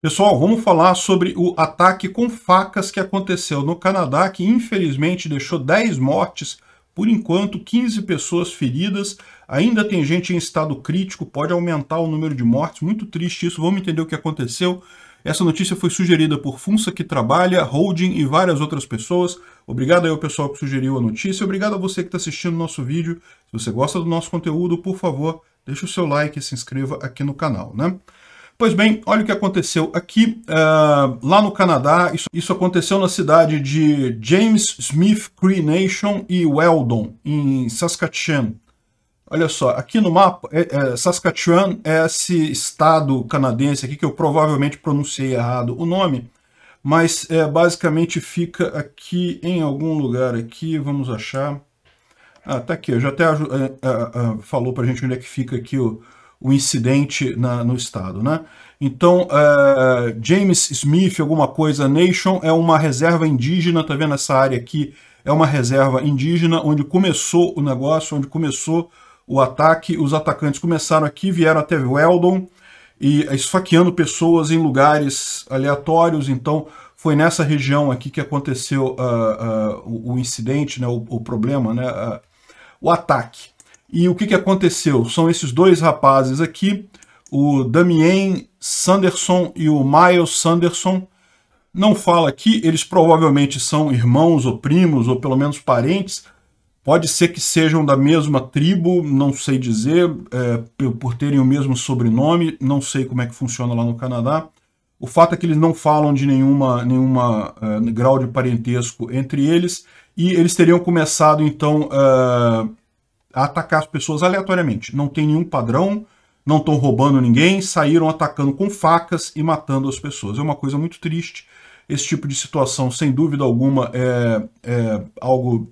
Pessoal, vamos falar sobre o ataque com facas que aconteceu no Canadá, que infelizmente deixou 10 mortes, por enquanto 15 pessoas feridas. Ainda tem gente em estado crítico, pode aumentar o número de mortes. Muito triste isso, vamos entender o que aconteceu. Essa notícia foi sugerida por Funsa que trabalha, Holding e várias outras pessoas. Obrigado aí ao pessoal que sugeriu a notícia. Obrigado a você que está assistindo o nosso vídeo. Se você gosta do nosso conteúdo, por favor, deixe o seu like e se inscreva aqui no canal, né? Pois bem, olha o que aconteceu aqui, uh, lá no Canadá. Isso, isso, aconteceu na cidade de James Smith Cree Nation e Weldon, em Saskatchewan. Olha só, aqui no mapa, é, é, Saskatchewan é esse estado canadense aqui, que eu provavelmente pronunciei errado o nome, mas é, basicamente fica aqui em algum lugar aqui, vamos achar. Ah, tá aqui, já até uh, uh, falou pra gente onde é que fica aqui o o incidente na, no estado, né? Então, uh, James Smith, alguma coisa, Nation, é uma reserva indígena, tá vendo essa área aqui? É uma reserva indígena onde começou o negócio, onde começou o ataque. Os atacantes começaram aqui, vieram até Weldon e esfaqueando pessoas em lugares aleatórios. Então, foi nessa região aqui que aconteceu uh, uh, o, o, incidente, né, o, o problema, né, ah, o ataque. E o que, que aconteceu? São esses dois rapazes aqui, o Damien Sanderson e o Miles Sanderson. Não fala aqui, eles provavelmente são irmãos ou primos, ou pelo menos parentes. Pode ser que sejam da mesma tribo, não sei dizer, é, por terem o mesmo sobrenome, não sei como é que funciona lá no Canadá. O fato é que eles não falam de nenhuma, nenhuma uh, grau de parentesco entre eles, e eles teriam começado, então, uh, a atacar as pessoas aleatoriamente. Não tem nenhum padrão, não estão roubando ninguém, saíram atacando com facas e matando as pessoas. É uma coisa muito triste. Esse tipo de situação, sem dúvida alguma, é, é algo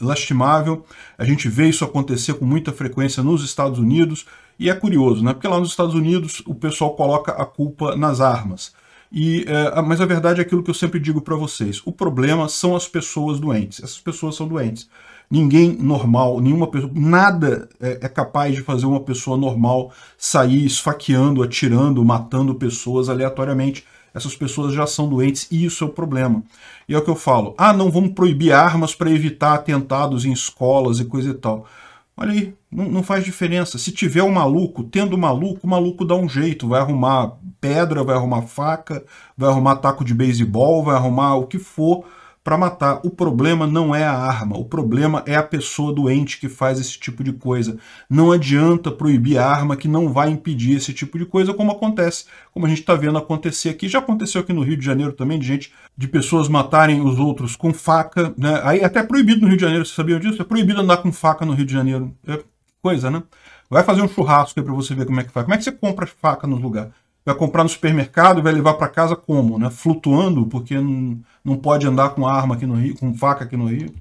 lastimável. A gente vê isso acontecer com muita frequência nos Estados Unidos e é curioso, né? Porque lá nos Estados Unidos o pessoal coloca a culpa nas armas. E, é, mas a verdade é aquilo que eu sempre digo para vocês: o problema são as pessoas doentes. Essas pessoas são doentes. Ninguém normal, nenhuma pessoa, nada é, é capaz de fazer uma pessoa normal sair esfaqueando, atirando, matando pessoas aleatoriamente. Essas pessoas já são doentes e isso é o problema. E é o que eu falo: ah, não vamos proibir armas para evitar atentados em escolas e coisa e tal. Olha aí, não, não, faz diferença. Se tiver um maluco, tendo um maluco, o maluco dá um jeito, vai arrumar pedra, vai arrumar faca, vai arrumar taco de beisebol, vai arrumar o que for para matar. O problema não é a arma, o problema é a pessoa doente que faz esse tipo de coisa. Não adianta proibir a arma que não vai impedir esse tipo de coisa, como acontece, como a gente está vendo acontecer aqui. Já aconteceu aqui no Rio de Janeiro também, de gente, de pessoas matarem os outros com faca, né? Aí até é proibido no Rio de Janeiro, vocês sabiam disso? É proibido andar com faca no Rio de Janeiro. É coisa, né? Vai fazer um churrasco aí para você ver como é que faz. Como é que você compra faca nos lugares? vai comprar no supermercado e vai levar para casa como? Né? Flutuando, porque não, não pode andar com arma aqui no Rio, com faca aqui no Rio.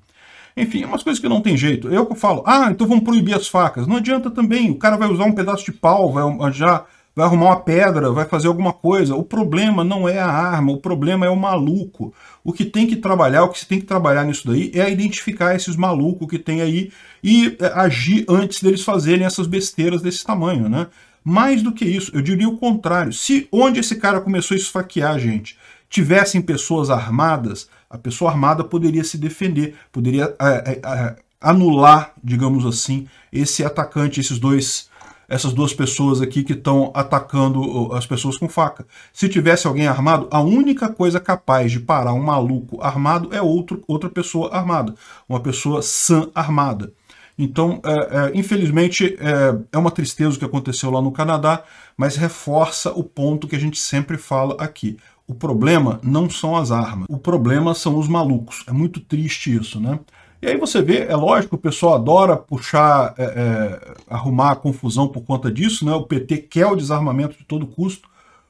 Enfim, é umas coisas que não tem jeito. Eu falo, ah, então vamos proibir as facas. Não adianta também, o cara vai usar um pedaço de pau, vai, ah, já, vai arrumar uma pedra, vai fazer alguma coisa. O problema não é a arma, o problema é o maluco. O que tem que trabalhar, o que se tem que trabalhar nisso daí é identificar esses malucos que tem aí e eh, agir antes deles fazerem essas besteiras desse tamanho, né? Mais do que isso, eu diria o contrário. Se onde esse cara começou a esfaquear a gente tivessem pessoas armadas, a pessoa armada poderia se defender, poderia é, é, é, anular, digamos assim, esse atacante, esses dois essas duas pessoas aqui que estão atacando as pessoas com faca. Se tivesse alguém armado, a única coisa capaz de parar um maluco armado é outro, outra pessoa armada, uma pessoa sã armada. Então, é, é, infelizmente, é, é, uma tristeza o que aconteceu lá no Canadá, mas reforça o ponto que a gente sempre fala aqui. O problema não são as armas, o problema são os malucos. É muito triste isso, né? E aí você vê, é lógico, o pessoal adora puxar, é, é arrumar a confusão por conta disso, né? O PT quer o desarmamento de todo custo,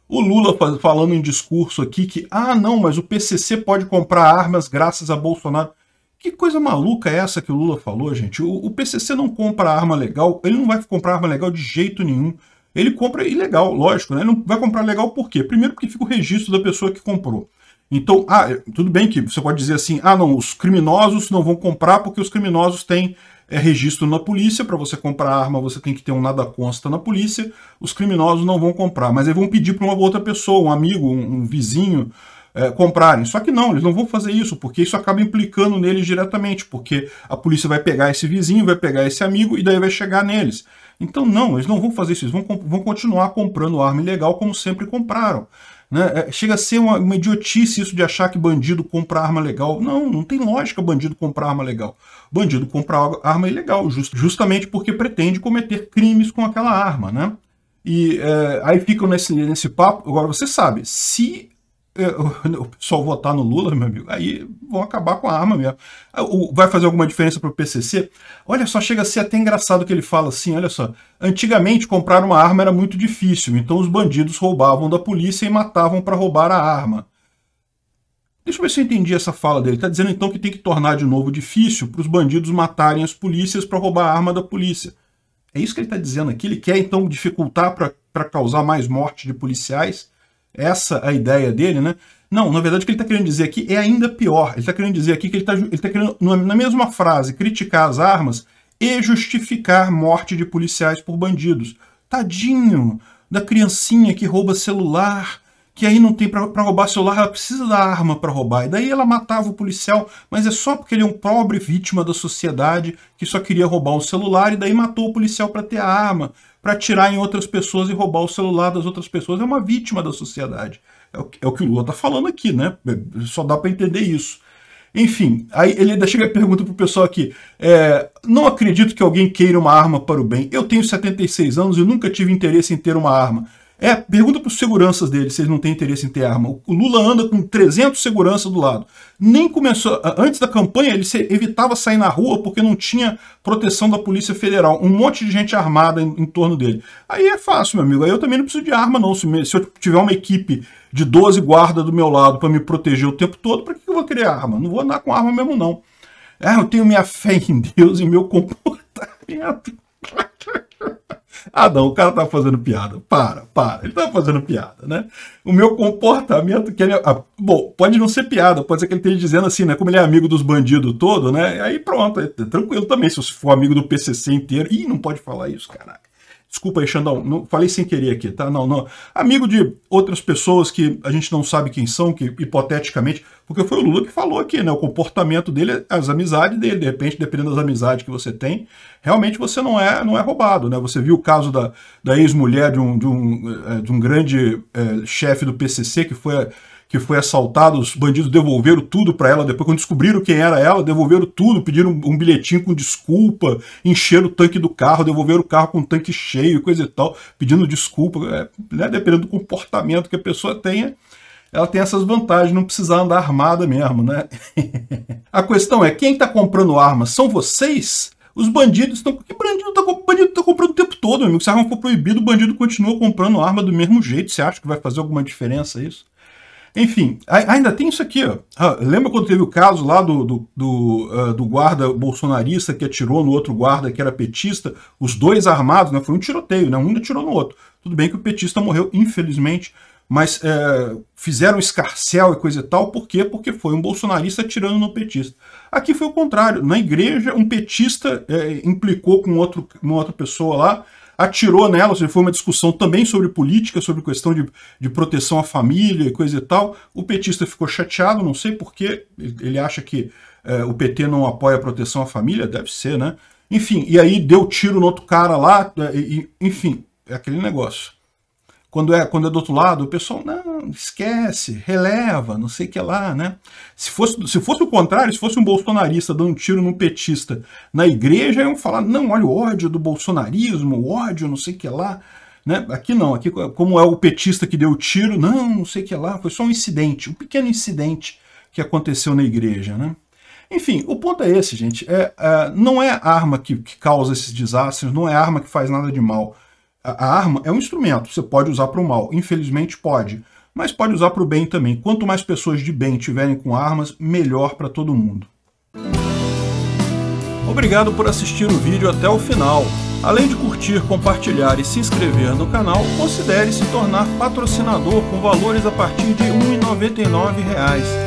o Lula falando em discurso aqui que, ah, não, mas o PCC pode comprar armas graças a Bolsonaro. Que coisa maluca é essa que o Lula falou, gente? O, o, PCC não compra arma legal, ele não vai comprar arma legal de jeito nenhum. Ele compra ilegal, lógico, né? Ele não vai comprar legal por quê? Primeiro porque fica o registro da pessoa que comprou. Então, ah, é, tudo bem que você pode dizer assim, ah, não, os criminosos não vão comprar porque os criminosos têm é, registro na polícia, para você comprar arma você tem que ter um nada consta na polícia, os criminosos não vão comprar, mas aí vão pedir para uma outra pessoa, um amigo, um, um vizinho, é, comprarem. Só que não, eles não vão fazer isso, porque isso acaba implicando neles diretamente, porque a polícia vai pegar esse vizinho, vai pegar esse amigo e daí vai chegar neles. Então não, eles não vão fazer isso, eles vão, vão continuar comprando arma ilegal como sempre compraram. Né? É, chega a ser uma, uma, idiotice isso de achar que bandido compra arma legal. Não, não tem lógica bandido comprar arma legal. Bandido compra arma ilegal, just, justamente porque pretende cometer crimes com aquela arma, né? E é, aí ficam nesse, nesse papo. Agora, você sabe, se o pessoal votar no Lula, meu amigo, aí vão acabar com a arma mesmo. Ah, vai fazer alguma diferença para o PCC? Olha só, chega a ser até engraçado que ele fala assim, olha só, antigamente comprar uma arma era muito difícil, então os bandidos roubavam da polícia e matavam para roubar a arma. Deixa eu ver se eu entendi essa fala dele. Está dizendo então que tem que tornar de novo difícil para os bandidos matarem as polícias para roubar a arma da polícia. É isso que ele está dizendo aqui? Ele quer então dificultar para causar mais morte de policiais? essa é a ideia dele, né? Não, na verdade o que ele está querendo dizer aqui é ainda pior. Ele está querendo dizer aqui que ele está ele tá querendo, na mesma frase, criticar as armas e justificar morte de policiais por bandidos. Tadinho da criancinha que rouba celular, que aí não tem para roubar celular, ela precisa da arma para roubar. E daí ela matava o policial, mas é só porque ele é um pobre vítima da sociedade que só queria roubar um celular e daí matou o policial para ter a arma para tirar em outras pessoas e roubar o celular das outras pessoas. É uma vítima da sociedade. É o que, é o, Lula está falando aqui, né? É, só dá para entender isso. Enfim, aí ele ainda chega e pergunta o pessoal aqui: é, não acredito que alguém queira uma arma para o bem. Eu tenho 76 anos e nunca tive interesse em ter uma arma. É, pergunta para os seguranças dele se eles não têm interesse em ter arma. O Lula anda com 300 seguranças do lado. Nem começou... Antes da campanha, ele evitava sair na rua porque não tinha proteção da Polícia Federal. Um monte de gente armada em, em torno dele. Aí é fácil, meu amigo. Aí eu também não preciso de arma, não. Se, me, se eu tiver uma equipe de 12 guardas do meu lado para me proteger o tempo todo, para que eu vou querer arma? Não vou andar com arma mesmo, não. É, eu tenho minha fé em Deus e meu comportamento. Ah, não, o cara tá fazendo piada. Para, para. Ele tá fazendo piada, né? O meu comportamento que é ele. Ah, bom, pode não ser piada, pode ser que ele esteja dizendo assim, né? Como ele é amigo dos bandidos todo, né? Aí pronto, é tranquilo também. Se você for amigo do PCC inteiro. Ih, não pode falar isso, caraca. Desculpa aí, Xandão, não, falei sem querer aqui, tá? Não, não. Amigo de outras pessoas que a gente não sabe quem são, que hipoteticamente. Porque foi o Lula que falou aqui, né? O comportamento dele, as amizades dele, de repente, dependendo das amizades que você tem, realmente você não é, não é roubado, né? Você viu o caso da, da ex-mulher de um, de um, eh, de um grande é, chefe do PCC que foi que foi assaltada, os bandidos devolveram tudo para ela, depois quando descobriram quem era ela, devolveram tudo, pediram um bilhetinho com desculpa, encheram o tanque do carro, devolveram o carro com o tanque cheio, coisa e tal, pedindo desculpa, é, né? dependendo do comportamento que a pessoa tenha, ela tem essas vantagens, não precisar andar armada mesmo, né? a questão é, quem está comprando armas são vocês? Os bandidos estão... Que bandido está bandido tá comprando o tempo todo, meu amigo? Se a arma for proibida, o bandido continua comprando arma do mesmo jeito. Você acha que vai fazer alguma diferença isso? Enfim, ainda tem isso aqui. Ó. Ah, lembra quando teve o caso lá do, do, do, uh, do, guarda bolsonarista que atirou no outro guarda que era petista? Os dois armados, né? Foi um tiroteio, né? Um atirou no outro. Tudo bem que o petista morreu, infelizmente, mas eh, fizeram escarcel e coisa e tal. Por quê? Porque foi um bolsonarista atirando no petista. Aqui foi o contrário. Na igreja, um petista eh, implicou com outro, com outra pessoa lá atirou nela, ou seja, foi uma discussão também sobre política, sobre questão de, de proteção à família e coisa e tal. O petista ficou chateado, não sei porquê, ele acha que é, o PT não apoia a proteção à família, deve ser, né? Enfim, e aí deu tiro no outro cara lá, eh, e, enfim, é aquele negócio. Quando é, quando é do outro lado, o pessoal, não, esquece, releva, não sei o que lá, né? Se fosse, se fosse o contrário, se fosse um bolsonarista dando um tiro num petista na igreja, iam falar, não, olha o ódio do bolsonarismo, o ódio, não sei o que lá. Né? Aqui não, aqui como é o petista que deu o tiro, não, não sei o que lá, foi só um incidente, um pequeno incidente que aconteceu na igreja, né? Enfim, o ponto é esse, gente. É, é não é arma que, que causa esses desastres, não é arma que faz nada de mal. A arma é um instrumento, você pode usar para o mal, infelizmente pode, mas pode usar para o bem também. Quanto mais pessoas de bem tiverem com armas, melhor para todo mundo. Obrigado por assistir o vídeo até o final. Além de curtir, compartilhar e se inscrever no canal, considere se tornar patrocinador com valores a partir de R$ 1,99